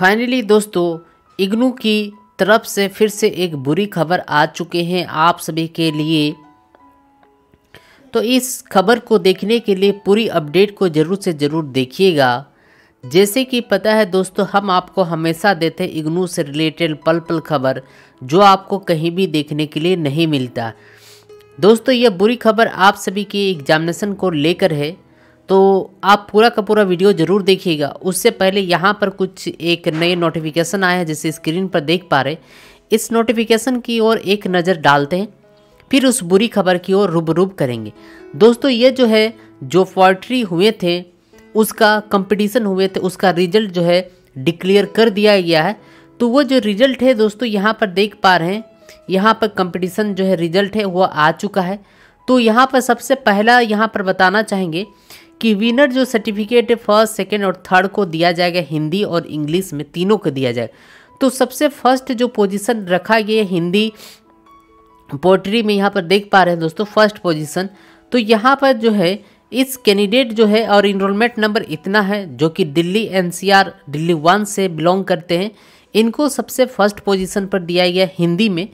finally दोस्तों इग्नू की तरफ से फिर से एक बुरी खबर आ चुके हैं आप सभी के लिए तो इस खबर को देखने के लिए पूरी अपडेट को ज़रूर से ज़रूर देखिएगा जैसे कि पता है दोस्तों हम आपको हमेशा देते हैं इग्नू से रिलेटेड पल पल खबर जो आपको कहीं भी देखने के लिए नहीं मिलता दोस्तों यह बुरी खबर आप सभी की एग्जामिनेशन को लेकर है तो आप पूरा का पूरा वीडियो ज़रूर देखिएगा उससे पहले यहाँ पर कुछ एक नए नोटिफिकेशन आया है जिसे स्क्रीन पर देख पा रहे इस नोटिफिकेशन की ओर एक नज़र डालते हैं फिर उस बुरी खबर की ओर रूब रूब करेंगे दोस्तों ये जो है जो पोल्ट्री हुए थे उसका कंपटीशन हुए थे उसका रिजल्ट जो है डिक्लेयर कर दिया गया है तो वो जो रिजल्ट है दोस्तों यहाँ पर देख पा रहे हैं यहाँ पर कंपटीशन जो है रिजल्ट है वह आ चुका है तो यहाँ पर सबसे पहला यहाँ पर बताना चाहेंगे कि विनर जो सर्टिफिकेट है फर्स्ट सेकेंड और थर्ड को दिया जाएगा हिंदी और इंग्लिश में तीनों को दिया जाएगा तो सबसे फर्स्ट जो पोजीशन रखा गया हिंदी पोट्री में यहाँ पर देख पा रहे हैं दोस्तों फर्स्ट पोजीशन तो यहाँ पर जो है इस कैंडिडेट जो है और इनरोलमेंट नंबर इतना है जो कि दिल्ली एनसीआर दिल्ली वन से बिलोंग करते हैं इनको सबसे फर्स्ट पोजीशन पर दिया गया हिंदी में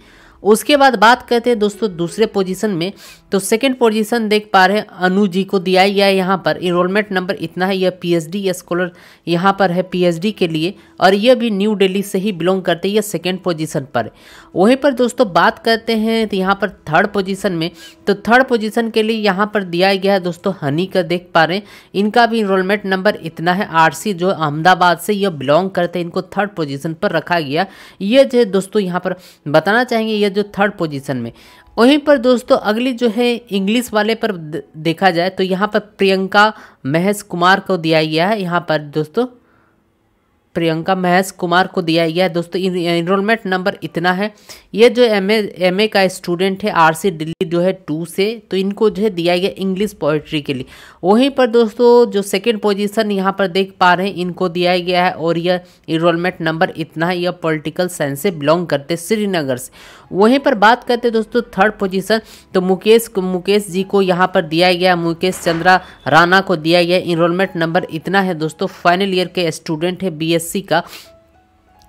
उसके बाद बात करते हैं दोस्तों दूसरे पोजीशन में तो सेकंड पोजीशन देख पा रहे हैं अनु जी को दिया गया है यहाँ पर इनरोलमेंट नंबर इतना है यह पीएचडी एच स्कॉलर यहाँ पर है पीएचडी के लिए और यह भी न्यू दिल्ली से ही बिलोंग करते हैं यह सेकेंड पोजिशन पर वहीं पर दोस्तों बात करते हैं तो यहाँ पर थर्ड पोजिशन में तो थर्ड पोजिशन के लिए यहाँ पर दिया गया है दोस्तों हनी का देख पा रहे हैं इनका भी इनरोलमेंट नंबर इतना है आर जो अहमदाबाद से यह बिलोंग करते हैं इनको थर्ड पोजिशन पर रखा गया ये जो दोस्तों यहाँ पर बताना चाहेंगे यह जो थर्ड पोजीशन में वहीं पर दोस्तों अगली जो है इंग्लिश वाले पर देखा जाए तो यहाँ पर प्रियंका महेश कुमार को दिया गया है यहाँ पर दोस्तों प्रियंका महेश कुमार को दिया गया है दोस्तों इनरोलमेंट नंबर इतना है ये जो एम एम का स्टूडेंट है आरसी दिल्ली जो है टू से तो इनको जो है दिया गया इंग्लिश पोइट्री के लिए वहीं पर दोस्तों जो सेकेंड पोजीशन यहाँ पर देख पा रहे हैं इनको दिया गया है और यह इनरोलमेंट नंबर इतना है यह पोलिटिकल साइंस से बिलोंग करते श्रीनगर से वहीं पर बात करते दोस्तों थर्ड पोजीशन तो मुकेश मुकेश जी को यहाँ पर दिया गया मुकेश चंद्रा राणा को दिया गया इनरोलमेंट नंबर इतना है दोस्तों फाइनल ईयर के स्टूडेंट है बी एस बीएससी का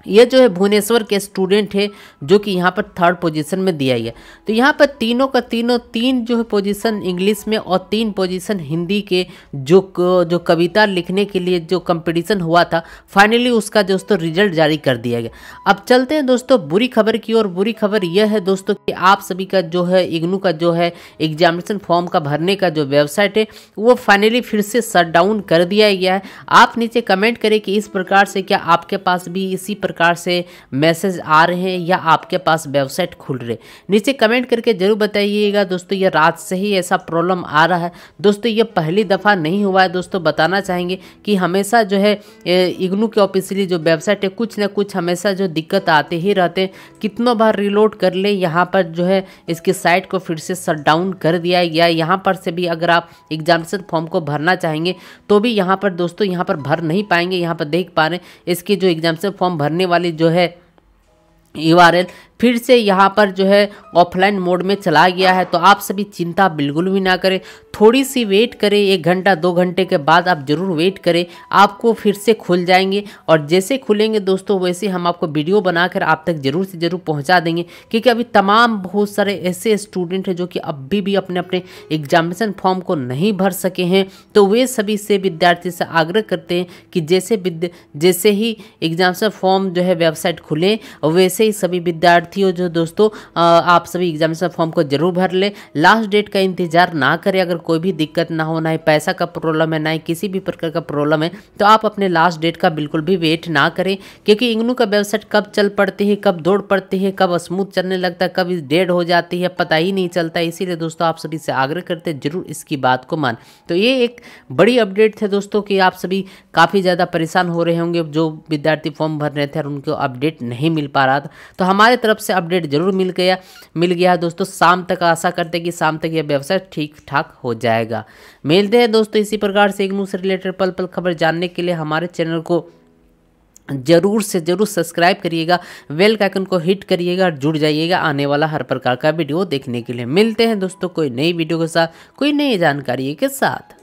ये जो है भुवनेश्वर के स्टूडेंट है जो कि यहाँ पर थर्ड पोजीशन में दिया गया तो यहाँ पर तीनों का तीनों तीन जो है पोजीशन इंग्लिश में और तीन पोजीशन हिंदी के जो जो कविता लिखने के लिए जो कंपटीशन हुआ था फाइनली उसका दोस्तों रिजल्ट जारी कर दिया गया अब चलते हैं दोस्तों बुरी खबर की और बुरी खबर यह है दोस्तों कि आप सभी का जो है इग्नू का जो है एग्जामिनेशन फॉर्म का भरने का जो वेबसाइट है वो फाइनली फिर से शट डाउन कर दिया गया है आप नीचे कमेंट करें कि इस प्रकार से क्या आपके पास भी इसी पर प्रकार से मैसेज आ रहे हैं या आपके पास वेबसाइट खुल रहे नीचे कमेंट करके ज़रूर बताइएगा दोस्तों ये रात से ही ऐसा प्रॉब्लम आ रहा है दोस्तों ये पहली दफ़ा नहीं हुआ है दोस्तों बताना चाहेंगे कि हमेशा जो है इग्नू के ऑफिसियली जो वेबसाइट है कुछ ना कुछ हमेशा जो दिक्कत आते ही रहते हैं कितनों बार रिलोड कर ले यहाँ पर जो है इसकी साइट को फिर से शट डाउन कर दिया या यहाँ पर से भी अगर आप एग्जामेशन फॉर्म को भरना चाहेंगे तो भी यहाँ पर दोस्तों यहाँ पर भर नहीं पाएंगे यहाँ पर देख पा रहे हैं इसकी जो एग्जामेशन फॉर्म भरने करने वाली जो है यू फिर से यहाँ पर जो है ऑफलाइन मोड में चला गया है तो आप सभी चिंता बिल्कुल भी ना करें थोड़ी सी वेट करें एक घंटा दो घंटे के बाद आप ज़रूर वेट करें आपको फिर से खुल जाएंगे और जैसे खुलेंगे दोस्तों वैसे हम आपको वीडियो बनाकर आप तक ज़रूर से ज़रूर पहुँचा देंगे क्योंकि अभी तमाम बहुत सारे ऐसे स्टूडेंट हैं जो कि अभी भी अपने अपने एग्जामिनेशन फॉर्म को नहीं भर सके हैं तो वे सभी से विद्यार्थी से आग्रह करते हैं कि जैसे जैसे ही एग्जामिनेशन फॉर्म जो है वेबसाइट खुलें वैसे ही सभी विद्यार्थी विद्यार्थी हो जो दोस्तों आप सभी एग्जामिनेशन फॉर्म को जरूर भर ले लास्ट डेट का इंतजार ना करें अगर कोई भी दिक्कत ना हो ना ही पैसा का प्रॉब्लम है ना ही किसी भी प्रकार का प्रॉब्लम है तो आप अपने लास्ट डेट का बिल्कुल भी वेट ना करें क्योंकि इग्नू का वेबसाइट कब चल पड़ती है कब दौड़ पड़ती है कब स्मूथ चलने लगता है कब डेड हो जाती है पता ही नहीं चलता इसीलिए दोस्तों आप सभी से आग्रह करते हैं जरूर इसकी बात को मान तो ये एक बड़ी अपडेट थे दोस्तों कि आप सभी काफ़ी ज़्यादा परेशान हो रहे होंगे जो विद्यार्थी फॉर्म भर रहे थे और उनको अपडेट नहीं मिल पा रहा था तो हमारे तरफ तरफ से अपडेट जरूर मिल गया मिल गया है दोस्तों शाम तक आशा करते हैं कि शाम तक यह व्यवसाय ठीक ठाक हो जाएगा मिलते हैं दोस्तों इसी प्रकार से एक न्यूज़ से रिलेटेड पल पल खबर जानने के लिए हमारे चैनल को जरूर से जरूर सब्सक्राइब करिएगा वेल का आइकन को हिट करिएगा और जुड़ जाइएगा आने वाला हर प्रकार का वीडियो देखने के लिए मिलते हैं दोस्तों कोई नई वीडियो के साथ कोई नई जानकारी के साथ